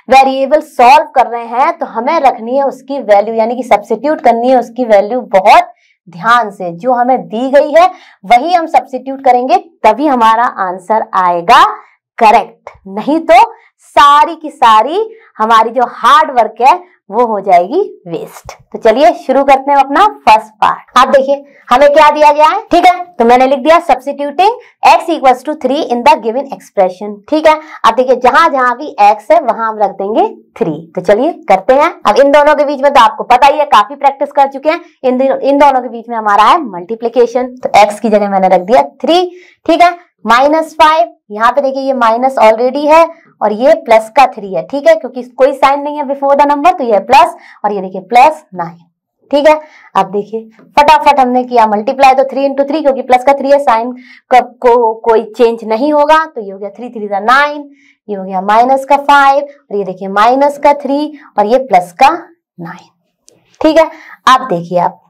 वेरिएबल सॉल्व कर रहे हैं तो हमें रखनी है उसकी वैल्यू यानी कि सब्सिट्यूट करनी है उसकी वैल्यू बहुत ध्यान से जो हमें दी गई है वही हम सब्सिट्यूट करेंगे तभी हमारा आंसर आएगा करेक्ट नहीं तो सारी की सारी हमारी जो हार्ड वर्क है वो हो जाएगी वेस्ट तो चलिए शुरू करते हैं अपना फर्स्ट पार्ट आप देखिए हमें क्या दिया गया है ठीक है तो मैंने लिख दिया substituting x equal to three in the given expression ठीक है अब देखिए जहां जहां भी x है वहां हम रख देंगे थ्री तो चलिए करते हैं अब इन दोनों के बीच में तो आपको पता ही है काफी प्रैक्टिस कर चुके हैं इन इन दोनों के बीच में हमारा है मल्टीप्लीकेशन तो एक्स की जगह मैंने रख दिया थ्री ठीक है माइनस फाइव यहाँ पे देखिए ये माइनस ऑलरेडी है और ये प्लस का थ्री है ठीक है क्योंकि कोई साइन नहीं है बिफोर द नंबर तो ये प्लस और ये देखिए प्लस नाइन ठीक है आप देखिए फटाफट हमने किया मल्टीप्लाई तो थ्री इंटू थ्री क्योंकि प्लस का थ्री है साइन कब को कोई चेंज नहीं होगा तो ये हो गया थ्री थ्री का नाइन ये हो गया माइनस का फाइव और ये देखिए माइनस का थ्री और ये प्लस का नाइन ठीक है आप देखिए आप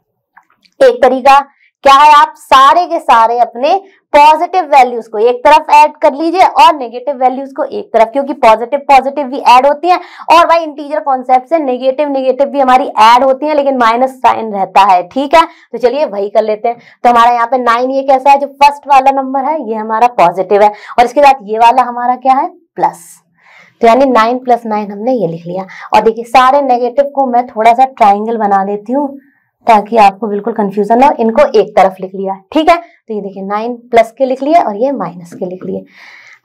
एक तरीका क्या है आप सारे के सारे अपने पॉजिटिव वैल्यूज को एक तरफ ऐड कर लीजिए और नेगेटिव वैल्यूज को एक तरफ क्योंकि पॉजिटिव पॉजिटिव भी ऐड होती हैं और भाई इंटीजर कॉन्सेप्ट से नेगेटिव नेगेटिव भी हमारी ऐड होती हैं लेकिन माइनस साइन रहता है ठीक है तो चलिए वही कर लेते हैं तो हमारा यहाँ पे नाइन ये कैसा है जो फर्स्ट वाला नंबर है ये हमारा पॉजिटिव है और इसके बाद ये वाला हमारा क्या है प्लस तो यानी नाइन प्लस नाइन हमने ये लिख लिया और देखिए सारे नेगेटिव को मैं थोड़ा सा ट्राइंगल बना देती हूँ ताकि आपको बिल्कुल कंफ्यूजन हो इनको एक तरफ लिख लिया ठीक है तो ये देखिए नाइन प्लस के लिख लिए और ये माइनस के लिख लिए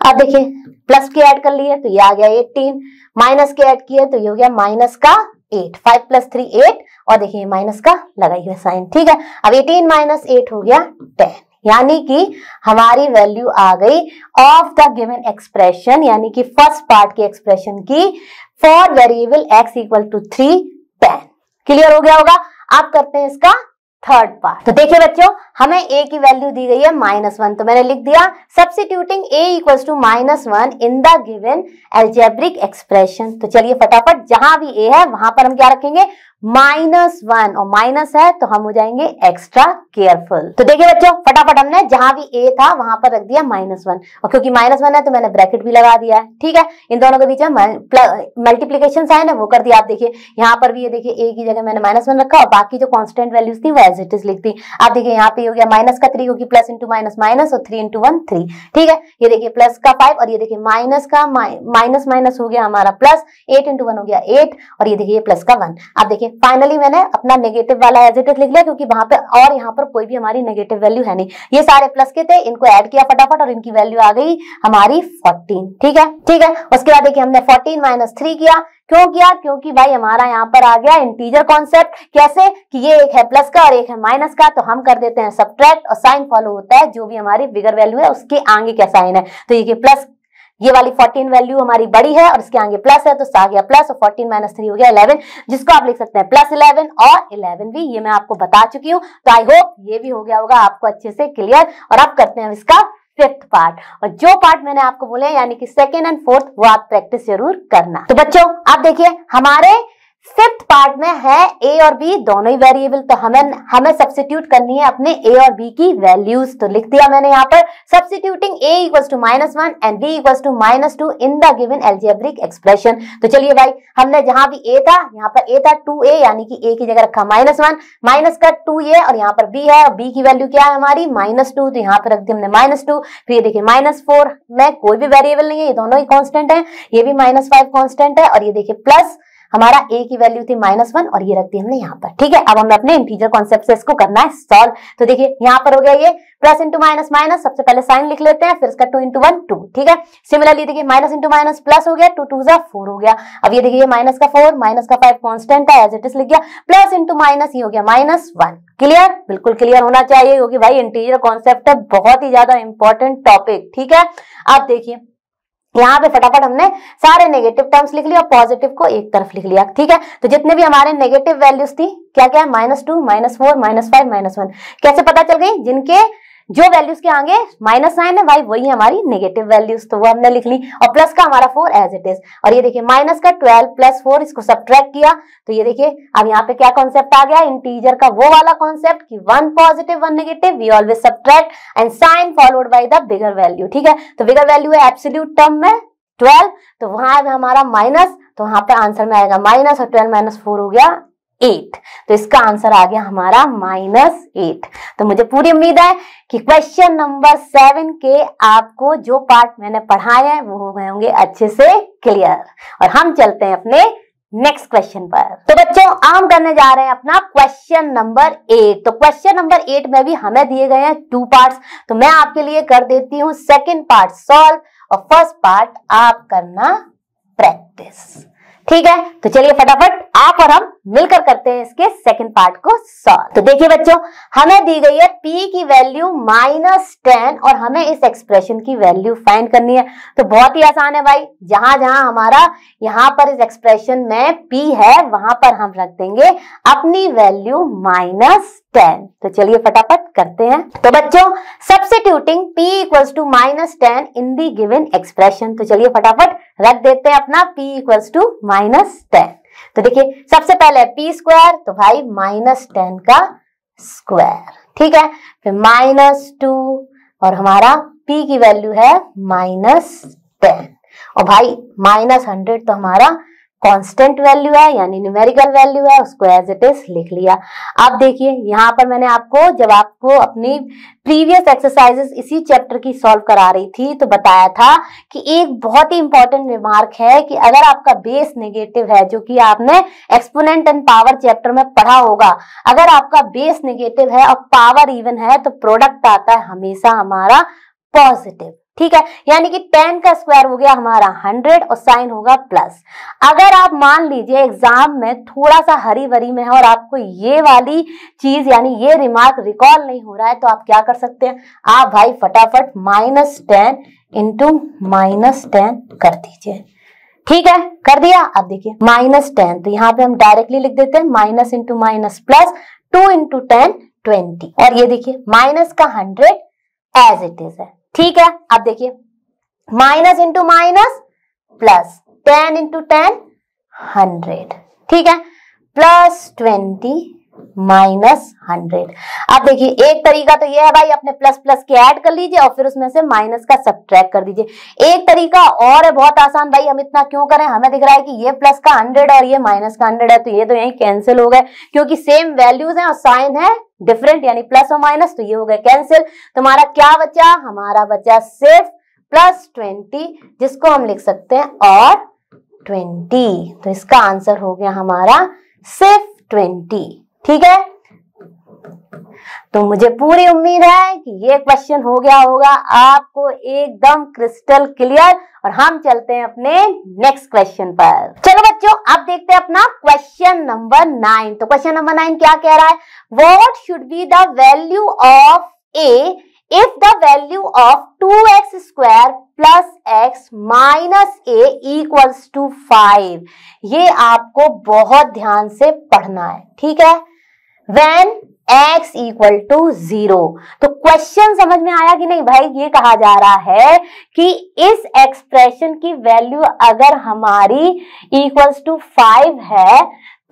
अब देखिए प्लस के ऐड कर लिए तो ये आ गया एटीन माइनस के ऐड किए तो ये हो गया माइनस का eight five plus three eight और देखिए माइनस का लगाई हुआ साइन ठीक है अब एटीन माइनस एट हो गया टेन यानी कि हमारी वैल्यू आ गई ऑफ द गिवन एक्सप्रेशन यानी कि फर्स्ट पार्ट के एक्सप्रेशन की for variable x equal to three then clear हो गया होगा आप करते हैं इसका थर्ड पार्ट तो देखिए बच्चों हमें ए की वैल्यू दी गई है माइनस वन तो मैंने लिख दिया substituting a equal to minus one in the given algebraic expression तो चलिए फटाफट जहां भी ए है वहां पर हम क्या रखेंगे माइनस वन और माइनस है तो हम हो जाएंगे एक्स्ट्रा केयरफुल तो देखिए बच्चों फटाफट हमने जहां भी ए था वहां पर रख दिया माइनस वन और क्योंकि माइनस वन है तो मैंने ब्रैकेट भी लगा दिया है ठीक है इन दोनों के बीच में मल्टीप्लीकेशन साइन है वो कर दिया आप देखिए यहाँ पर भी ये देखिए ए की जगह मैंने माइनस वन रखा और बाकी जो कॉन्स्टेंट वैल्यूज थी वो एज इट इज लिख दी आप देखिए यहाँ पे हो गया माइनस का थ्री क्योंकि प्लस इंटू माइनस माइनस और थ्री इंटू वन थ्री ठीक है ये देखिए प्लस का फाइव और ये देखिए माइनस का माइनस माइनस हो गया हमारा प्लस एट इंटू वन हो गया एट और ये देखिए प्लस का वन आप देखिए फाइनली मैंने अपना नेगेटिव वाला एज इट इज लिख लिया क्योंकि वहां पे और यहाँ पर कोई भी हमारी नेगेटिव वैल्यू है नहीं ये सारे प्लस के थे इनको ऐड किया फटाफट और इनकी वैल्यू आ गई हमारी फोर्टीन ठीक है ठीक है उसके बाद देखिए हमने फोर्टीन माइनस थ्री किया क्यों किया क्योंकि भाई हमारा यहाँ पर आ गया इंटीजर कॉन्सेप्ट कैसे कि ये एक है प्लस का और एक है माइनस का तो हम कर देते हैं सब्ट्रैक्ट और साइन फॉलो होता है जो भी हमारी बिगर वैल्यू है उसके आगे क्या साइन है तो ये प्लस ये वाली 14 वैल्यू हमारी बड़ी है और इसके आगे प्लस है तो आ गया प्लस और 14 माइनस थ्री हो गया 11 जिसको आप लिख सकते हैं प्लस 11 और 11 भी ये मैं आपको बता चुकी हूँ तो आई होप ये भी हो गया होगा आपको अच्छे से क्लियर और आप करते हैं इसका फिफ्थ पार्ट और जो पार्ट मैंने आपको बोले यानी कि सेकेंड एंड फोर्थ वो आप प्रैक्टिस जरूर करना तो बच्चों आप देखिए हमारे फिफ्थ पार्ट में है ए और बी दोनों ही वेरिएबल तो हमें हमें सब्सिट्यूट करनी है अपने ए और बी की वैल्यूज तो लिख दिया मैंने यहाँ पर substituting a to minus one and b equal to minus two in the given algebraic expression तो चलिए भाई हमने जहां भी ए था यहाँ पर ए था टू ए यानी कि ए की जगह रखा माइनस वन माइनस का टू ए और यहाँ पर बी है और बी की वैल्यू क्या है हमारी माइनस टू तो यहाँ पर रख दी हमने माइनस टू फिर ये देखिए माइनस फोर में कोई भी वेरिएबल नहीं है ये दोनों ही कॉन्स्टेंट है ये भी माइनस फाइव कॉन्स्टेंट है और ये देखिए प्लस हमारा ए की वैल्यू थी माइनस वन और ये रख दी हमने यहाँ पर ठीक है अब हमें अपने इंटीजर कॉन्सेप्ट से इसको करना है सॉल्व तो देखिए यहाँ पर हो गया ये प्लस इंटू माइनस माइनस सबसे पहले साइन लिख लेते हैं फिर इसका टू इंटू वन टू ठीक है सिमिलरली देखिए माइनस इंटू माइनस प्लस हो गया टू टू जो फोर हो गया अब ये देखिए माइनस का फोर माइनस का फाइव कॉन्स्टेंट है एज इट इज लिख गया प्लस इंटू माइनस ये हो गया माइनस वन क्लियर बिल्कुल क्लियर होना चाहिए क्योंकि भाई इंटीरियर कॉन्सेप्ट है बहुत ही ज्यादा इंपॉर्टेंट टॉपिक ठीक है अब देखिए यहाँ पे फटाफट हमने सारे नेगेटिव टर्म्स लिख लिया और पॉजिटिव को एक तरफ लिख लिया ठीक है तो जितने भी हमारे नेगेटिव वैल्यूज थी क्या क्या minus two minus four minus five minus one कैसे पता चल गई जिनके जो वैल्यूज के आगे माइनस साइन है वाई वही हमारी नेगेटिव वैल्यूज तो वो हमने लिख ली और प्लस का हमारा फोर एज इट इज और ये देखिए माइनस का ट्वेल्व प्लस फोर इसको सब्ट्रैक्ट किया तो ये देखिए अब यहाँ पे क्या कॉन्सेप्ट आ गया इंटीजर का वो वाला कॉन्सेप्ट की one positive one negative we always subtract and sign followed by the bigger value ठीक है तो बिगर वैल्यू है एब्सोल्यूट टर्म में ट्वेल्व तो वहां हमारा माइनस तो वहां पे आंसर में आएगा माइनस और ट्वेल्व माइनस फोर हो गया एट तो इसका आंसर आ गया हमारा माइनस एट तो मुझे पूरी उम्मीद है कि क्वेश्चन नंबर सेवन के आपको जो पार्ट मैंने पढ़ाए हैं वो हो गए होंगे अच्छे से क्लियर और हम चलते हैं अपने नेक्स्ट क्वेश्चन पर तो बच्चों हम करने जा रहे हैं अपना क्वेश्चन नंबर एट तो क्वेश्चन नंबर एट में भी हमें दिए गए हैं टू पार्ट्स तो मैं आपके लिए कर देती हूँ सेकंड पार्ट सॉल्व और फर्स्ट पार्ट आप करना प्रैक्टिस ठीक है तो चलिए फटाफट आप और हम मिलकर करते हैं इसके सेकंड पार्ट को सॉल्व तो देखिए बच्चों हमें दी गई है पी की वैल्यू माइनस टेन और हमें इस एक्सप्रेशन की वैल्यू फाइंड करनी है तो बहुत ही आसान है भाई जहां जहां हमारा यहां पर इस एक्सप्रेशन में पी है वहां पर हम रख देंगे अपनी वैल्यू माइनस टेन तो चलिए फटाफट करते हैं तो बच्चों substituting p equals to minus ten in the given expression तो चलिए फटाफट रख देते हैं अपना p equals to minus ten तो देखिए सबसे पहले पी स्क्वायर तो भाई माइनस टेन का स्क्वायर ठीक है फिर माइनस टू और हमारा p की वैल्यू है माइनस टेन और भाई माइनस हंड्रेड तो हमारा कांस्टेंट वैल्यू है यानी न्यूमेरिकल वैल्यू है उसको एज इट इज लिख लिया आप देखिए यहाँ पर मैंने आपको जब आपको अपनी प्रीवियस एक्सरसाइजेस इसी चैप्टर की सॉल्व करा रही थी तो बताया था कि एक बहुत ही इंपॉर्टेंट रिमार्क है कि अगर आपका बेस नेगेटिव है जो कि आपने एक्सपोनेंट एंड पावर चैप्टर में पढ़ा होगा अगर आपका बेस नेगेटिव है और पावर इवन है तो प्रोडक्ट आता है हमेशा हमारा पॉजिटिव ठीक है यानी कि टेन का स्क्वायर हो गया हमारा हंड्रेड और साइन होगा प्लस अगर आप मान लीजिए एग्जाम में थोड़ा सा हरी भरी में है और आपको ये वाली चीज यानी ये रिमार्क रिकॉल नहीं हो रहा है तो आप क्या कर सकते हैं आप भाई फटाफट minus ten into minus ten कर दीजिए ठीक है कर दिया अब देखिए माइनस टेन तो यहाँ पे हम डायरेक्टली लिख देते हैं minus into minus plus two into ten twenty और ये देखिए माइनस का हंड्रेड एज इट इज है ठीक है आप देखिए minus into minus plus ten into ten hundred ठीक है प्लस ट्वेंटी माइनस हंड्रेड अब देखिए एक तरीका तो यह है भाई अपने प्लस प्लस के ऐड कर लीजिए और फिर उसमें से माइनस का सब्ट्रैक्ट कर दीजिए एक तरीका और है बहुत आसान भाई हम इतना क्यों करें हमें दिख रहा है कि ये प्लस का हंड्रेड और ये माइनस का हंड्रेड है तो ये तो यही कैंसिल हो गए क्योंकि सेम वैल्यूज है और साइन है डिफरेंट यानी प्लस और माइनस तो ये हो गया कैंसिल तुम्हारा क्या बचा हमारा बचा सिर्फ प्लस ट्वेंटी जिसको हम लिख सकते हैं और ट्वेंटी तो इसका आंसर हो गया हमारा सिर्फ ट्वेंटी ठीक है तो मुझे पूरी उम्मीद है कि ये क्वेश्चन हो गया होगा आपको एकदम क्रिस्टल क्लियर और हम चलते हैं अपने नेक्स्ट क्वेश्चन पर चलो बच्चों अब देखते हैं अपना क्वेश्चन नंबर नाइन तो क्वेश्चन नंबर नाइन क्या कह रहा है what should be the value of a if the value of 2x square plus x minus a equals to 5 ये आपको बहुत ध्यान से पढ़ना है ठीक है when x equal to zero तो क्वेश्चन समझ में आया कि नहीं भाई ये कहा जा रहा है कि इस एक्सप्रेशन की वैल्यू अगर हमारी इक्वल्स टू फाइव है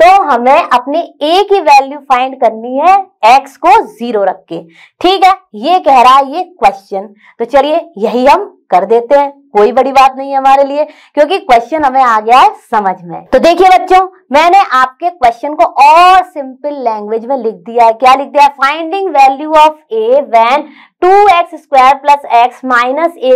तो हमें अपनी ए की वैल्यू फाइंड करनी है एक्स को जीरो रख के ठीक है ये कह रहा है ये क्वेश्चन तो चलिए यही हम कर देते हैं कोई बड़ी बात नहीं है हमारे लिए क्योंकि क्वेश्चन हमें आ गया है समझ में तो देखिए बच्चों मैंने आपके क्वेश्चन को और सिंपल लैंग्वेज में लिख दिया है क्या लिख दिया है finding value of a when two x square plus x minus a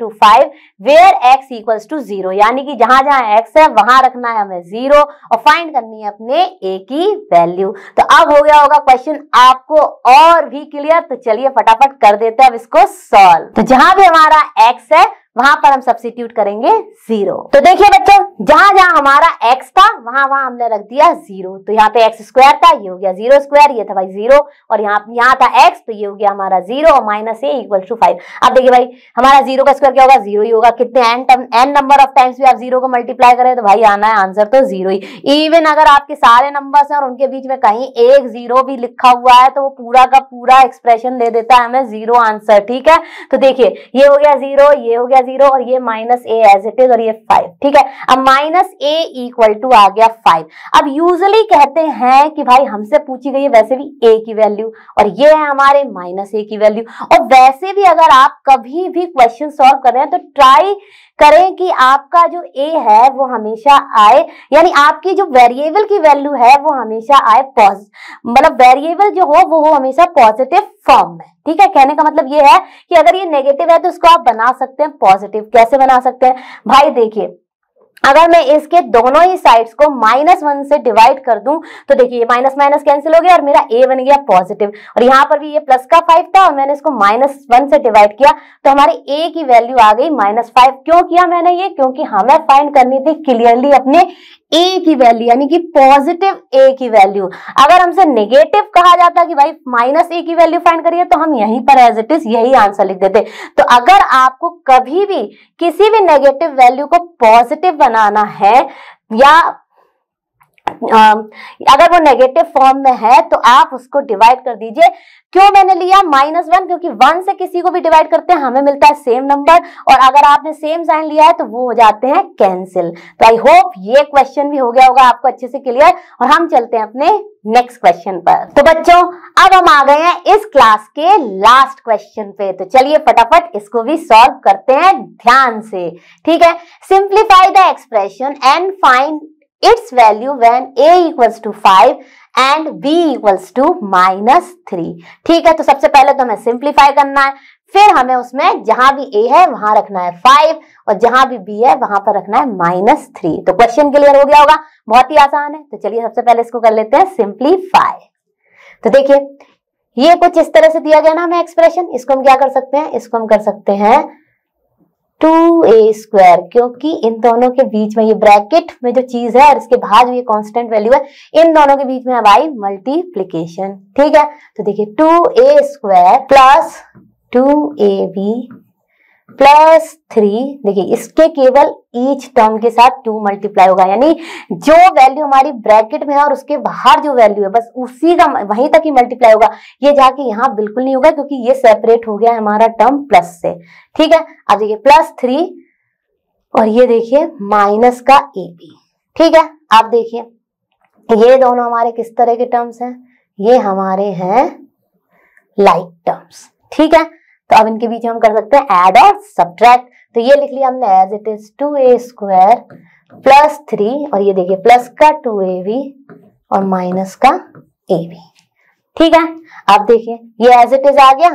to five where x equals to zero यानी कि जहां जहां एक्स है वहां रखना है हमें जीरो और फाइंड करनी है अपने ए की वैल्यू तो अब हो गया होगा क्वेश्चन आपको और भी क्लियर तो चलिए फटाफट कर देते हैं अब इसको सॉल्व तो जहां भी हमारा एक्स है वहां पर हम सब्सिट्यूट करेंगे जीरो तो देखिए बच्चों जहां जहां हमारा एक्स था वहां वहां हमने रख दिया जीरो तो यहाँ पे एक्स स्क्वायर था ये हो गया जीरो स्क्वायर ये था भाई जीरो और यहाँ यहाँ था एक्स तो ये हो गया हमारा जीरो और minus a equal to five अब देखिए भाई हमारा जीरो का स्क्वायर क्या होगा जीरो ही होगा कितने n n number of times भी आप जीरो को मल्टीप्लाई करें तो भाई आना है आंसर तो जीरो ही इवन अगर आपके सारे नंबर है और उनके बीच में कहीं एक जीरो भी लिखा हुआ है तो वो पूरा का पूरा एक्सप्रेशन दे देता है हमें जीरो आंसर ठीक है तो देखिये ये हो गया जीरो ये हो गया गया जीरो और ये minus a as it is और ये फाइव ठीक है अब माइनस ए इक्वल टू आ गया फाइव अब यूजली कहते हैं कि भाई हमसे पूछी गई है वैसे भी ए की वैल्यू और ये है हमारे माइनस ए की वैल्यू और वैसे भी अगर आप कभी भी क्वेश्चन सॉल्व कर रहे हैं तो ट्राई करें कि आपका जो ए है वो हमेशा आए यानी आपकी जो वेरिएबल की वैल्यू है वो हमेशा आए पॉज मतलब वेरिएबल जो हो वो हो हमेशा पॉजिटिव फॉर्म में ठीक है कहने का मतलब ये है कि अगर ये नेगेटिव है तो इसको आप बना सकते हैं पॉजिटिव कैसे बना सकते हैं भाई देखिए अगर मैं इसके दोनों ही साइड्स को माइनस वन से डिवाइड कर दूं तो देखिए माइनस माइनस कैंसिल हो गया और मेरा ए बन गया पॉजिटिव और यहाँ पर भी ये प्लस का फाइव था और मैंने इसको माइनस वन से डिवाइड किया तो हमारे ए की वैल्यू आ गई माइनस फाइव क्यों किया मैंने ये क्योंकि हमें फाइंड करनी थी क्लियरली अपने ए की वैल्यू यानी कि पॉजिटिव ए की वैल्यू अगर हमसे नेगेटिव कहा जाता कि भाई माइनस ए की वैल्यू फाइंड करिए तो हम यहीं पर एज इट इज यही आंसर लिख देते तो अगर आपको कभी भी किसी भी नेगेटिव वैल्यू को पॉजिटिव बनाना है या अगर वो नेगेटिव फॉर्म में है तो आप उसको डिवाइड कर दीजिए क्यों मैंने लिया माइनस वन क्योंकि वन से किसी को भी डिवाइड करते हैं हमें मिलता है सेम नंबर और अगर आपने सेम साइन लिया है तो वो हो जाते हैं कैंसिल तो आई होप ये क्वेश्चन भी हो गया होगा आपको अच्छे से क्लियर और हम चलते हैं अपने नेक्स्ट क्वेश्चन पर तो बच्चों अब हम आ गए हैं इस क्लास के लास्ट क्वेश्चन पे तो चलिए फटाफट इसको भी सॉल्व करते हैं ध्यान से ठीक है simplify the expression and find its value when a equals to 5 and b equals to minus three ठीक है तो सबसे पहले तो हमें सिंप्लीफाई करना है फिर हमें उसमें जहां भी a है वहां रखना है फाइव और जहां भी b है वहां पर रखना है माइनस थ्री तो क्वेश्चन क्लियर हो गया होगा बहुत ही आसान है तो चलिए सबसे पहले इसको कर लेते हैं सिंप्लीफाई तो देखिए ये कुछ इस तरह से दिया गया ना हमें एक्सप्रेशन इसको हम क्या कर सकते हैं इसको हम कर सकते हैं टू ए स्क्वायर क्योंकि इन दोनों के बीच में ये ब्रैकेट में जो चीज है और इसके बाद ये कॉन्स्टेंट वैल्यू है इन दोनों के बीच में अब आई मल्टीप्लीकेशन ठीक है तो देखिए two a square plus two a b plus three देखिए इसके केवल ईच टर्म के साथ टू मल्टीप्लाई होगा यानी जो वैल्यू हमारी ब्रैकेट में है और उसके बाहर जो वैल्यू है बस उसी का वहीं तक ही मल्टीप्लाई होगा ये जाके यहाँ बिल्कुल नहीं होगा क्योंकि ये सेपरेट हो गया हमारा टर्म प्लस से ठीक है अब देखिए प्लस थ्री और ये देखिए माइनस का ए बी ठीक है आप देखिए ये दोनों हमारे किस तरह के टर्म्स हैं ये हमारे हैं लाइक टर्म्स ठीक है तो अब इनके बीच हम कर सकते हैं एड और सब्ट्रैक्ट तो ये लिख लिया हमने as it is two a square plus three और ये देखिए प्लस का टू ए बी और माइनस का ए बी ठीक है आप देखिए ये एज इट इज आ गया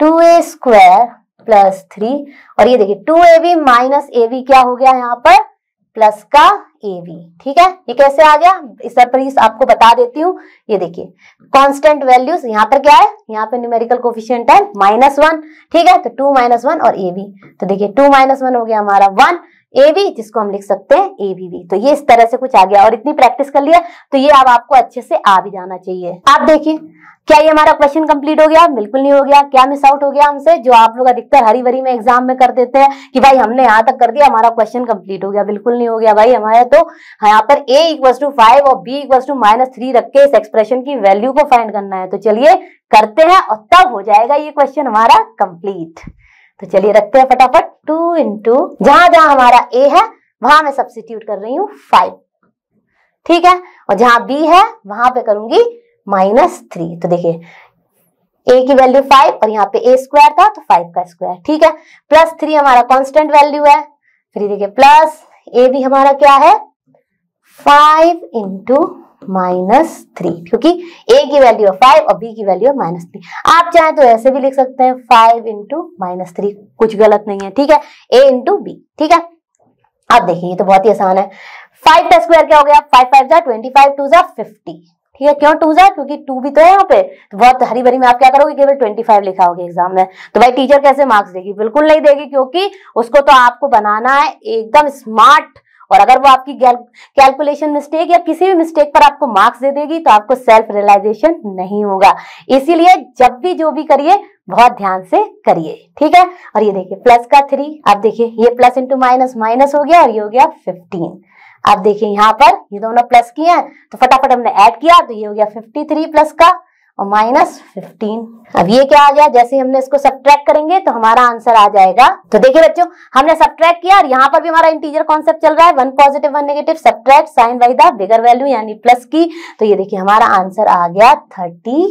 two a square plus three और ये देखिए two a b minus a b क्या हो गया यहाँ पर प्लस का ए वी ठीक है ये कैसे आ गया इस पर आपको बता देती हूँ ये देखिए कांस्टेंट वैल्यूज यहाँ पर क्या है यहाँ पर न्यूमेरिकल कोफिशियंट है माइनस वन ठीक है तो टू माइनस वन और ए वी तो देखिए टू माइनस वन हो गया हमारा वन ए बी जिसको हम लिख सकते हैं ए तो ये इस तरह से कुछ आ गया और इतनी प्रैक्टिस कर लिया तो ये अब आपको अच्छे से आ भी जाना चाहिए आप देखिए क्या ये हमारा क्वेश्चन कंप्लीट हो गया बिल्कुल नहीं हो गया क्या मिस आउट हो गया हमसे जो आप लोग अधिकतर हरी भरी में एग्जाम में कर देते हैं कि भाई हमने यहाँ तक कर दिया हमारा क्वेश्चन कंप्लीट हो गया बिल्कुल नहीं हो गया भाई हमारा तो यहाँ पर ए इक्वल टू फाइव और b equal to minus three रख के इस एक्सप्रेशन की वैल्यू को फाइंड करना है तो चलिए करते हैं और तब हो जाएगा ये क्वेश्चन हमारा कंप्लीट तो चलिए रखते हैं फटाफट टू इंटू जहां जहां हमारा ए है वहां मैं सब्सिट्यूट कर रही हूँ फाइव ठीक है और जहां बी है वहां पे करूंगी माइनस थ्री तो देखिए ए की वैल्यू फाइव और यहाँ पे ए स्क्वायर था तो फाइव का स्क्वायर ठीक है प्लस थ्री हमारा कांस्टेंट वैल्यू है फिर देखिए प्लस ए भी हमारा क्या है फाइव इंटू माइनस थ्री क्योंकि ए की वैल्यू है फाइव और बी की वैल्यू है माइनस थ्री आप चाहे तो ऐसे भी लिख सकते हैं फाइव इंटू माइनस थ्री कुछ गलत नहीं है ठीक है ए इंटू बी ठीक है आप देखिए ये तो बहुत ही आसान है फाइव का स्क्वायर क्या हो गया फाइव फाइव जा ट्वेंटी फाइव टू जा फिफ्टी ठीक है क्यों टू जा क्योंकि टू भी तो है यहाँ पे तो बहुत हरी भरी में आप क्या करोगे केवल ट्वेंटी फाइव लिखा होगा एग्जाम में तो भाई टीचर कैसे मार्क्स देगी बिल्कुल नहीं देगी क्योंकि उसको तो आपको बनाना है एकदम स्मार्ट और अगर वो आपकी कैलकुलेशन मिस्टेक या किसी भी मिस्टेक पर आपको मार्क्स दे देगी तो आपको सेल्फ रियलाइजेशन नहीं होगा इसीलिए जब भी जो भी करिए बहुत ध्यान से करिए ठीक है और ये देखिए प्लस का थ्री आप देखिए ये प्लस इंटू माइनस माइनस हो गया और ये हो गया फिफ्टीन आप देखिए यहाँ पर ये दोनों प्लस किए हैं तो फटाफट हमने ऐड किया तो ये हो गया फिफ्टी थ्री प्लस का और माइनस फिफ्टीन अब ये क्या आ गया जैसे हमने इसको सब्ट्रैक्ट करेंगे तो हमारा आंसर आ जाएगा तो देखिए बच्चों हमने सब्ट्रैक्ट किया और यहाँ पर भी हमारा इंटीजर कॉन्सेप्ट चल रहा है one positive one negative tract sign by the bigger value यानी प्लस की तो ये देखिए हमारा आंसर आ गया थर्टी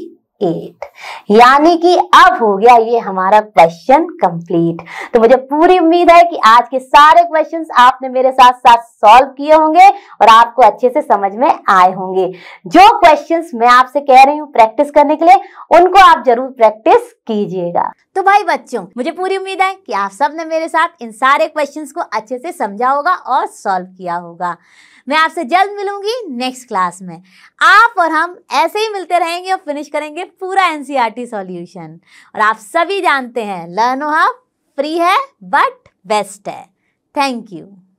एट यानी कि अब हो गया ये हमारा क्वेश्चन कंप्लीट तो मुझे पूरी उम्मीद है कि आज के सारे क्वेश्चंस आपने मेरे साथ साथ सॉल्व किए होंगे और आपको अच्छे से समझ में आए होंगे जो क्वेश्चंस मैं आपसे कह रही हूँ प्रैक्टिस करने के लिए उनको आप जरूर प्रैक्टिस कीजिएगा तो भाई बच्चों मुझे पूरी उम्मीद है कि आप सब ने मेरे साथ इन सारे क्वेश्चंस को अच्छे से समझा होगा और सॉल्व किया होगा मैं आपसे जल्द मिलूंगी नेक्स्ट क्लास में आप और हम ऐसे ही मिलते रहेंगे और फिनिश करेंगे पूरा एन सी सॉल्यूशन और आप सभी जानते हैं लर्नो हब फ्री है बट बेस्ट है थैंक यू